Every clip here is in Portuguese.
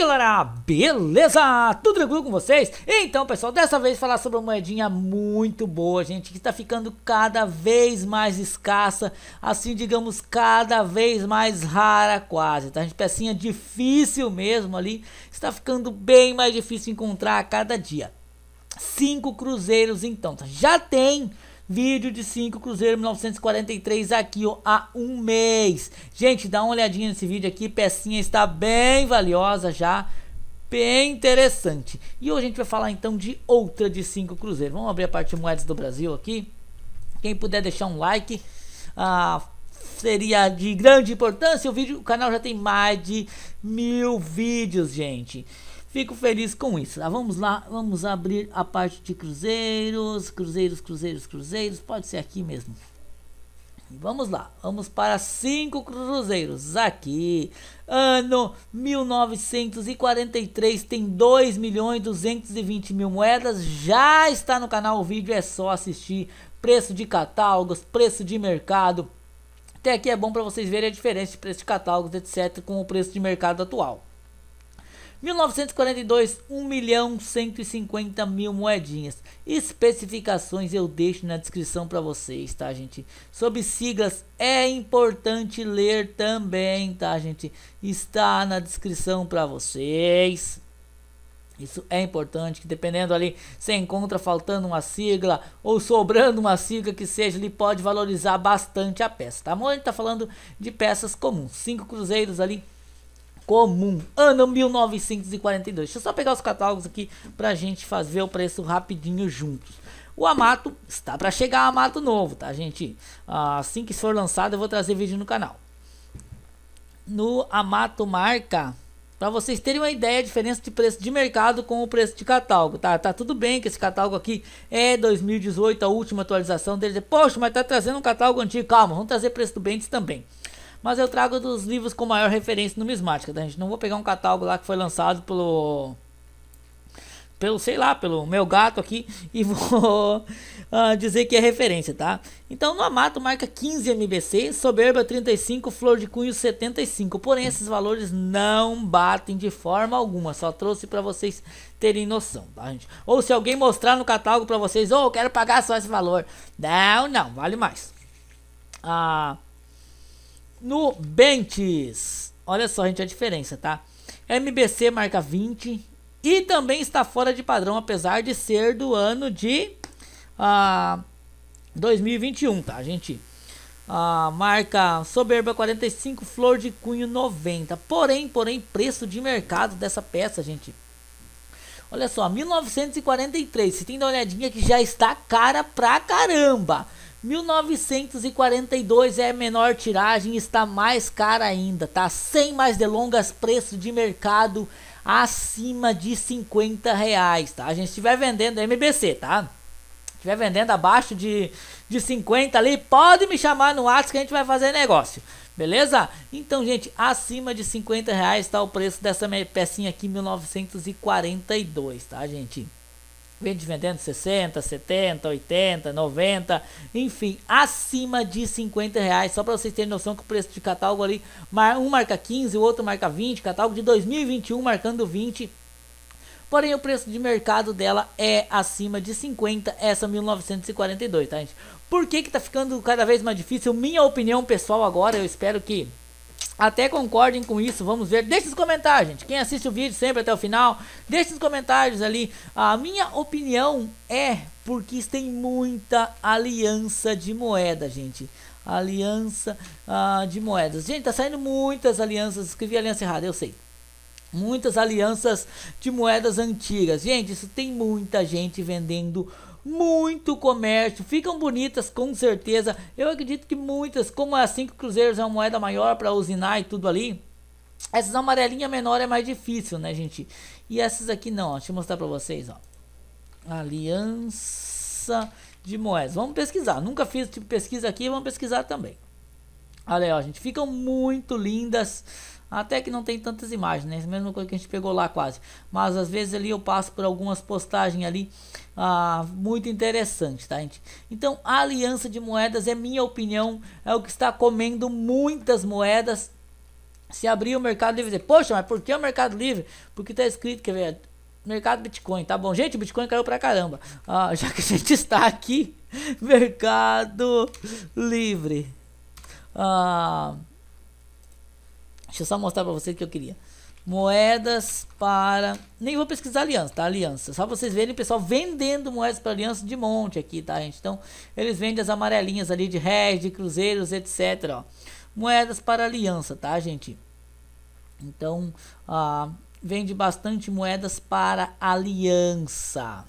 aí galera, beleza? Tudo tranquilo com vocês? Então pessoal, dessa vez falar sobre uma moedinha muito boa gente, que está ficando cada vez mais escassa, assim digamos cada vez mais rara quase, tá gente? Pecinha difícil mesmo ali, está ficando bem mais difícil encontrar a cada dia. Cinco cruzeiros então, tá? já tem Vídeo de 5 Cruzeiro 1943 aqui ó, há um mês. Gente, dá uma olhadinha nesse vídeo aqui, pecinha está bem valiosa já bem interessante. E hoje a gente vai falar então de outra de 5 Cruzeiro. Vamos abrir a parte de moedas do Brasil aqui. Quem puder deixar um like, ah, seria de grande importância. O vídeo, o canal já tem mais de mil vídeos, gente. Fico feliz com isso. Tá? Vamos lá, vamos abrir a parte de cruzeiros, cruzeiros, cruzeiros, cruzeiros. Pode ser aqui mesmo. Vamos lá, vamos para cinco cruzeiros aqui. Ano 1943 tem 2 milhões 220 mil moedas. Já está no canal o vídeo, é só assistir. Preço de catálogos, preço de mercado. Até aqui é bom para vocês verem a diferença de preço de catálogos, etc, com o preço de mercado atual. 1942, 1 milhão 150 mil moedinhas. Especificações eu deixo na descrição para vocês, tá, gente? Sobre siglas é importante ler também, tá, gente? Está na descrição para vocês. Isso é importante, que dependendo ali, se encontra faltando uma sigla ou sobrando uma sigla que seja, ele pode valorizar bastante a peça, tá bom? A gente tá falando de peças comuns, cinco cruzeiros ali, comum. Ano 1942. Deixa eu só pegar os catálogos aqui pra gente fazer o preço rapidinho juntos. O Amato está para chegar Amato novo, tá, gente? Assim que for lançado, eu vou trazer vídeo no canal. No Amato marca, para vocês terem uma ideia, a diferença de preço de mercado com o preço de catálogo, tá? Tá tudo bem que esse catálogo aqui é 2018, a última atualização dele. Poxa, mas tá trazendo um catálogo antigo. Calma, vamos trazer preço do Bentes também. Mas eu trago dos livros com maior referência numismática, tá, gente? Não vou pegar um catálogo lá que foi lançado pelo. Pelo, sei lá, pelo meu gato aqui e vou uh, dizer que é referência, tá? Então, no Amato marca 15 MBC, Soberba 35, Flor de Cunho 75. Porém, esses valores não batem de forma alguma, só trouxe para vocês terem noção, tá, gente? Ou se alguém mostrar no catálogo para vocês, ou oh, eu quero pagar só esse valor. Não, não, vale mais. Ah. Uh, Bentis, Olha só, gente, a diferença, tá? MBC marca 20 e também está fora de padrão, apesar de ser do ano de ah, 2021, tá, gente? Ah, marca Soberba 45, Flor de Cunho 90. Porém, porém, preço de mercado dessa peça, gente. Olha só, 1943. Se tem uma olhadinha que já está cara pra caramba. 1942 é menor tiragem está mais cara ainda, tá? Sem mais delongas, preço de mercado acima de 50 reais, tá? A gente estiver vendendo MBC, tá? Estiver vendendo abaixo de, de 50 ali, pode me chamar no WhatsApp que a gente vai fazer negócio. Beleza? Então, gente, acima de 50 reais tá o preço dessa pecinha aqui, 1942, tá, gente? Vende vendendo 60, 70, 80, 90, enfim, acima de 50 reais. Só para vocês terem noção que o preço de catálogo ali, um marca 15, o outro marca 20, catálogo de 2021 marcando 20. Porém, o preço de mercado dela é acima de 50, essa 1942, tá gente? Por que que tá ficando cada vez mais difícil? Minha opinião pessoal agora, eu espero que até concordem com isso, vamos ver. Deixe os comentários, gente. Quem assiste o vídeo sempre até o final, deixe os comentários ali. A minha opinião é porque tem muita aliança de moeda, gente. Aliança uh, de moedas. Gente, tá saindo muitas alianças. Escrevi aliança errada, eu sei muitas alianças de moedas antigas. Gente, isso tem muita gente vendendo muito comércio, ficam bonitas com certeza. Eu acredito que muitas, como as cinco cruzeiros é uma moeda maior para usinar e tudo ali, essas amarelinhas menor é mais difícil, né, gente? E essas aqui não, ó, deixa eu mostrar para vocês, ó. Aliança de moedas. Vamos pesquisar. Nunca fiz tipo pesquisa aqui, vamos pesquisar também. Olha aí, ó, gente, ficam muito lindas. Até que não tem tantas imagens, né? Mesma coisa que a gente pegou lá quase. Mas às vezes ali eu passo por algumas postagens ali ah, muito interessante, tá, gente? Então, a aliança de moedas, é minha opinião, é o que está comendo muitas moedas. Se abrir o Mercado Livre, dizer, poxa, mas por que o Mercado Livre? Porque tá escrito, que é mercado Bitcoin, tá bom? Gente, o Bitcoin caiu pra caramba. Ah, já que a gente está aqui, Mercado Livre. Ah, deixa eu só mostrar para vocês o que eu queria. Moedas para. Nem vou pesquisar aliança, tá? Aliança. Só vocês verem o pessoal vendendo moedas para aliança de monte aqui, tá, gente? Então, eles vendem as amarelinhas ali de réis, de cruzeiros, etc. Ó. Moedas para aliança, tá, gente? Então, ah, vende bastante moedas para aliança.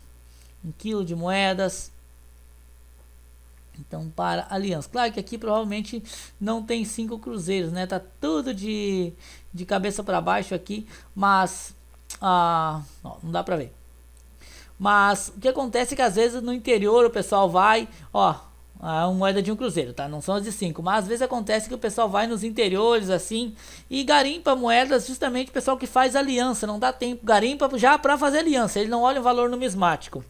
Um quilo de moedas então, para Aliança. Claro que aqui provavelmente não tem cinco cruzeiros, né? Tá tudo de, de cabeça para baixo aqui, mas ah, ó, não dá para ver. Mas o que acontece é que às vezes no interior o pessoal vai, ó, é a moeda de um cruzeiro, tá? Não são as de 5, mas às vezes acontece que o pessoal vai nos interiores assim e garimpa moedas, justamente o pessoal que faz aliança, não dá tempo, garimpa já para fazer aliança, ele não olha o valor numismático.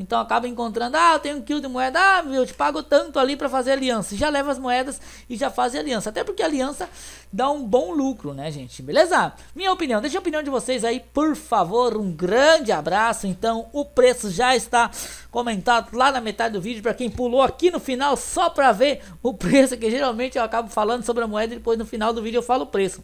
Então acaba encontrando, ah, eu tenho um quilo de moeda, ah, eu te pago tanto ali para fazer aliança. Já leva as moedas e já faz aliança. Até porque aliança dá um bom lucro, né, gente? Beleza? Minha opinião, deixa a opinião de vocês aí, por favor. Um grande abraço. Então, o preço já está comentado lá na metade do vídeo para quem pulou aqui no final só para ver o preço, que geralmente eu acabo falando sobre a moeda e depois no final do vídeo eu falo o preço.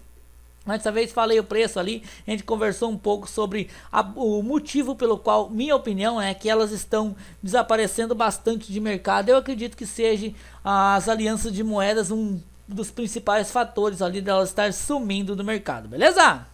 Mas dessa vez falei o preço ali, a gente conversou um pouco sobre a, o motivo pelo qual, minha opinião é que elas estão desaparecendo bastante de mercado. Eu acredito que seja as alianças de moedas um dos principais fatores ali delas estar sumindo do mercado, beleza?